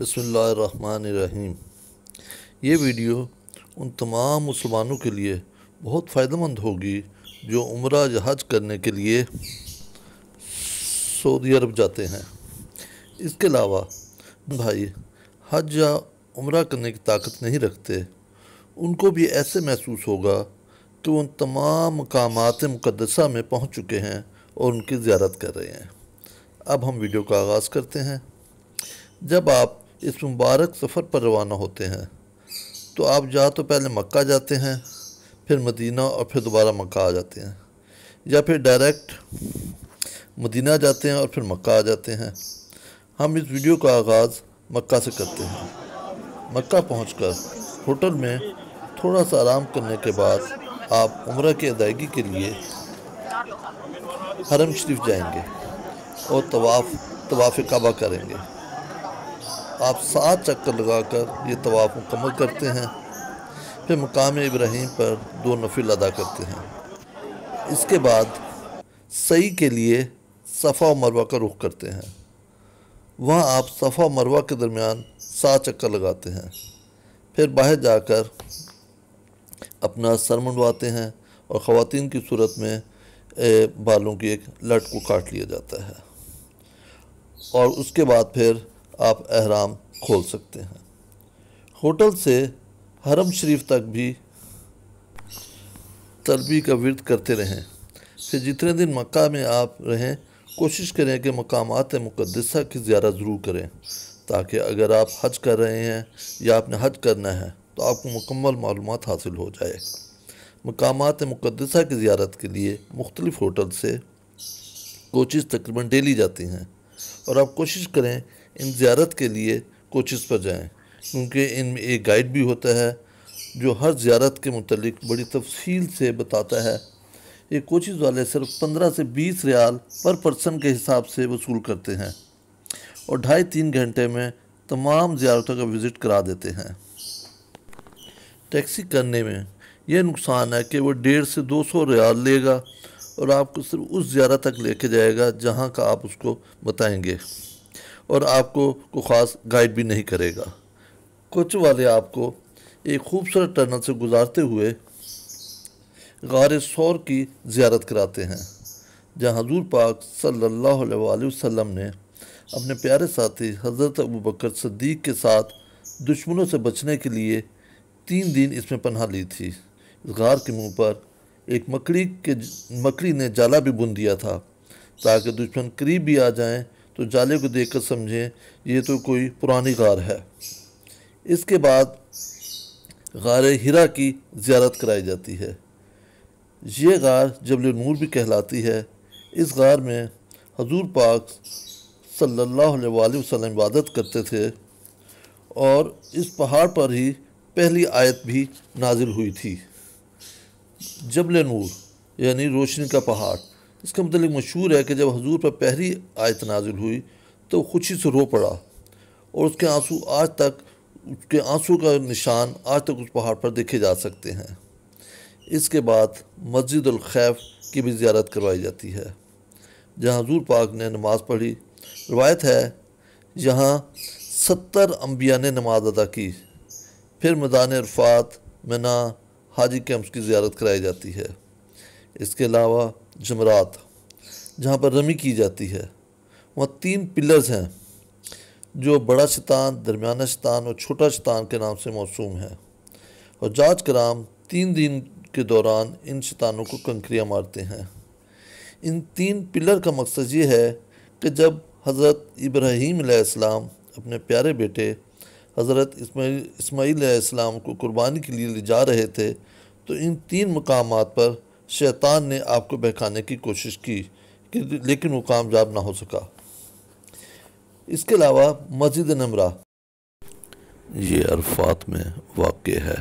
बसमीम ये वीडियो उन तमाम मुसलमानों के लिए बहुत फ़ायदेमंद होगी जो उम्र जहाज करने के लिए सऊदी अरब जाते हैं इसके अलावा भाई हज या उम्र करने की ताकत नहीं रखते उनको भी ऐसे महसूस होगा कि उन तमाम मकाम मुकदसा में पहुंच चुके हैं और उनकी ज्यारत कर रहे हैं अब हम वीडियो का आगाज़ करते हैं जब आप इस मुबारक सफ़र पर रवाना होते हैं तो आप जा तो पहले मक्का जाते हैं फिर मदीना और फिर दोबारा मक्का आ जाते हैं या फिर डायरेक्ट मदीना जाते हैं और फिर मक्का आ जाते हैं हम इस वीडियो का आगाज़ मक्का से करते हैं मक्का पहुंचकर होटल में थोड़ा सा आराम करने के बाद आप उम्र की अदायगी के लिए हरम शरीफ जाएंगे और तवाफ़ तवाफ़ काबा करेंगे आप सात चक्कर लगाकर ये तवाफ़ मुकम्मल करते हैं फिर मकाम इब्राहिम पर दो नफिल अदा करते हैं इसके बाद सई के लिए सफ़ा मरवा का रुख करते हैं वहाँ आप सफ़ा मरवा के दरमियान सात चक्कर लगाते हैं फिर बाहर जाकर अपना सर मंडवाते हैं और ख़वान की सूरत में बालों की एक लट को काट लिया जाता है और उसके बाद फिर आप अहराम खोल सकते हैं होटल से हरम शरीफ तक भी तरबी का विरत करते रहें फिर जितने दिन मक्का में आप रहें कोशिश करें कि मकाम मुकदसा की ज़्यादा ज़रूर करें ताकि अगर आप हज कर रहे हैं या आपने हज करना है तो आपको मुकम्मल मालूम हासिल हो जाए मकाम मुकदसा की ज़्यारत के लिए मुख्तलिफ़ होटल से कोचिज़ तकरीबन डेली जाती हैं और आप कोशिश करें इन ज़्यारत के लिए कोचिस पर जाएँ क्योंकि इन एक गाइड भी होता है जो हर ज़्यारत के मतलब बड़ी तफसील से बताता है ये कोचिस वाले सिर्फ पंद्रह से बीस रियाल पर पर्सन के हिसाब से वसूल करते हैं और ढाई तीन घंटे में तमाम ज़्यारतों का विज़िट करा देते हैं टैक्सी करने में यह नुकसान है कि वह डेढ़ से दो सौ रियाल लेगा और आपको सिर्फ उस ज्यारत तक लेके जाएगा जहाँ का आप उसको बताएंगे और आपको को ख़ास गाइड भी नहीं करेगा कुछ वाले आपको एक खूबसूरत टनल से गुजारते हुए गार शौर की ज़्यारत कराते हैं जहाँ हजूर पाक सल्लल्लाहु अलैहि वसल्लम ने अपने प्यारे साथी हज़रत अबू बकर सद्दीक के साथ दुश्मनों से बचने के लिए तीन दिन इसमें पन्हा ली थी इस गार के मुंह पर एक मकड़ी के मकड़ी ने जाला भी बुन दिया था ताकि दुश्मन करीब भी आ जाएं तो जाले को देख कर समझें ये तो कोई पुरानी गार है इसके बाद गार हिरा की ज्यारत कराई जाती है ये गार जबल नूर भी कहलाती है इस गार में हजूर पाक सल्लल्लाहु अलैहि वसल्लम इबादत करते थे और इस पहाड़ पर ही पहली आयत भी नाजिल हुई थी जबल नूर यानी रोशनी का पहाड़ इसका मतलब मशहूर है कि जब हजूर पर पहली आयत नाजिल हुई तो खुशी से रो पड़ा और उसके आंसू आज तक उसके आंसू का निशान आज तक उस पहाड़ पर देखे जा सकते हैं इसके बाद मस्जिद खैफ की भी ज्यारत करवाई जाती है जहाँ हजूर पाक ने नमाज़ पढ़ी रवायत है यहाँ सत्तर अम्बिया ने नमाज अदा की फिर मैदान अरफात मना हाजी कैम्प की ज्यारत कराई जाती है इसके अलावा जमरात जहाँ पर रमी की जाती है वहाँ तीन पिलर्स हैं जो बड़ा शतान दरमियाना शतान और छोटा शतान के नाम से मौसू है और जाज कराम तीन दिन के दौरान इन शतानों को कंकरियाँ मारते हैं इन तीन पिलर का मकसद ये है कि जब हज़रत इब्राहीम अपने प्यारे बेटे हज़रत इसमाईल इसमाईल को कुर्बानी के लिए ले जा रहे थे तो इन तीन मकाम पर शैतान ने आपको बहकाने की कोशिश की कि लेकिन वो कामयाब ना हो सका इसके अलावा मस्जिद नमरा ये अरफात में वाक़ है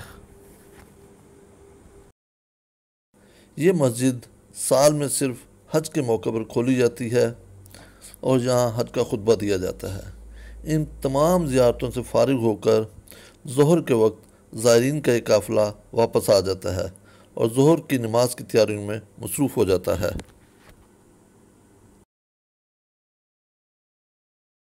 ये मस्जिद साल में सिर्फ हज के मौके पर खोली जाती है और यहाँ हज का खुतबा दिया जाता है इन तमाम ज़्यारतों से फारिग होकर जहर के वक्त ज़ायरीन का एक काफ़िला वापस आ जाता है और जहर की नमाज की तैयारी में मसरूफ़ हो जाता है